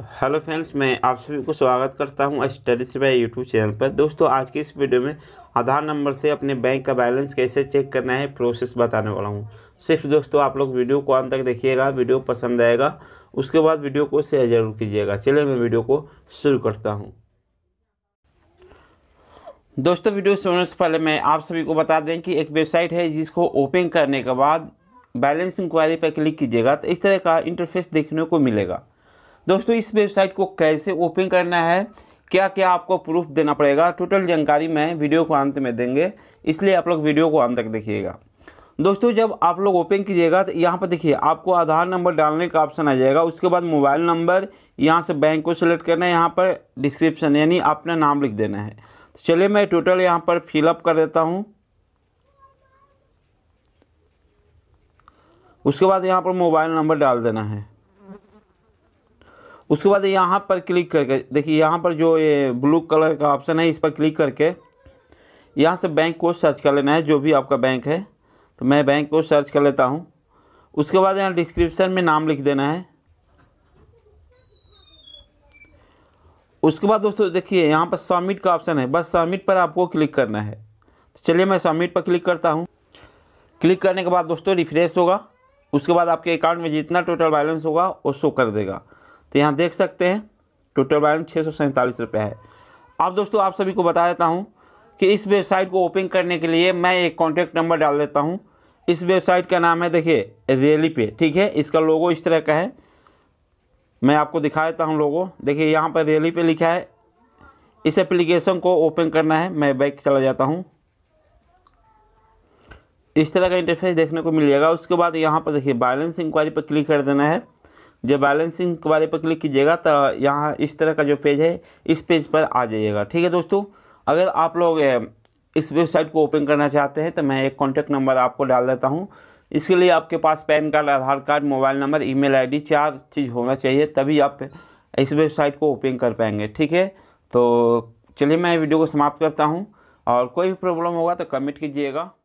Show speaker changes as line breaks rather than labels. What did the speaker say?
hello friends मैं आप सभी को स्वागत करता हूं स्टडी बाई यूट्यूब चैनल पर दोस्तों आज की इस वीडियो में आधार नंबर से अपने बैंक का बैलेंस कैसे चेक करना है प्रोसेस बताने वाला हूं सिर्फ दोस्तों आप लोग वीडियो को अंत तक देखिएगा वीडियो पसंद आएगा उसके बाद वीडियो को शेयर जरूर कीजिएगा चलिए मैं वीडियो को शुरू करता हूँ दोस्तों वीडियो सुनने से पहले मैं आप सभी को बता दें कि एक वेबसाइट है जिसको ओपन करने के बाद बैलेंस इंक्वायरी पर क्लिक कीजिएगा तो इस तरह का इंटरफेस देखने को मिलेगा दोस्तों इस वेबसाइट को कैसे ओपन करना है क्या क्या आपको प्रूफ देना पड़ेगा टोटल जानकारी मैं वीडियो को अंत में देंगे इसलिए आप लोग वीडियो को अंत तक देखिएगा दोस्तों जब आप लोग ओपन कीजिएगा तो यहाँ पर देखिए आपको आधार नंबर डालने का ऑप्शन आ जाएगा उसके बाद मोबाइल नंबर यहाँ से बैंक को सिलेक्ट करना है यहाँ पर डिस्क्रिप्शन यानी अपना नाम लिख देना है तो चलिए मैं टोटल यहाँ पर फिलअप कर देता हूँ उसके बाद यहाँ पर मोबाइल नंबर डाल देना है उसके बाद यहाँ पर क्लिक करके देखिए यहाँ पर जो ये ब्लू कलर का ऑप्शन है इस पर क्लिक करके यहाँ से बैंक को सर्च कर लेना है जो भी आपका बैंक है तो मैं बैंक को सर्च कर लेता हूँ उसके बाद यहाँ डिस्क्रिप्शन में नाम लिख देना है उसके बाद दोस्तों देखिए यहाँ पर सबमिट का ऑप्शन है बस सबमिट पर आपको क्लिक करना है तो चलिए मैं सबमिट पर क्लिक करता हूँ क्लिक करने के बाद दोस्तों रिफ्रेश होगा उसके बाद आपके अकाउंट में जितना टोटल बैलेंस होगा वो शो कर देगा तो यहाँ देख सकते हैं टोटल बैलेंस छः सौ सैंतालीस रुपये है अब दोस्तों आप सभी को बता देता हूँ कि इस वेबसाइट को ओपन करने के लिए मैं एक कॉन्टैक्ट नंबर डाल देता हूँ इस वेबसाइट का नाम है देखिए रेली पे ठीक है इसका लोगो इस तरह का है मैं आपको दिखा देता हूँ लोगो देखिए यहाँ पर रेली पे लिखा है इस एप्लीकेशन को ओपन करना है मैं बैक चला जाता हूँ इस तरह का इंटरफेस देखने को मिलेगा उसके बाद यहाँ पर देखिए बैलेंस इंक्वायरी पर क्लिक कर देना है जो बैलेंसिंग के बारे पर क्लिक कीजिएगा तो यहाँ इस तरह का जो पेज है इस पेज पर आ जाइएगा ठीक है दोस्तों अगर आप लोग इस वेबसाइट को ओपन करना चाहते हैं तो मैं एक कॉन्टैक्ट नंबर आपको डाल देता हूँ इसके लिए आपके पास pan card Aadhaar card mobile number email चार चीज़ होना चाहिए तभी आप इस वेबसाइट को ओपन कर पाएंगे ठीक है तो चलिए मैं वीडियो को समाप्त करता हूँ और कोई भी प्रॉब्लम होगा तो कमेंट कीजिएगा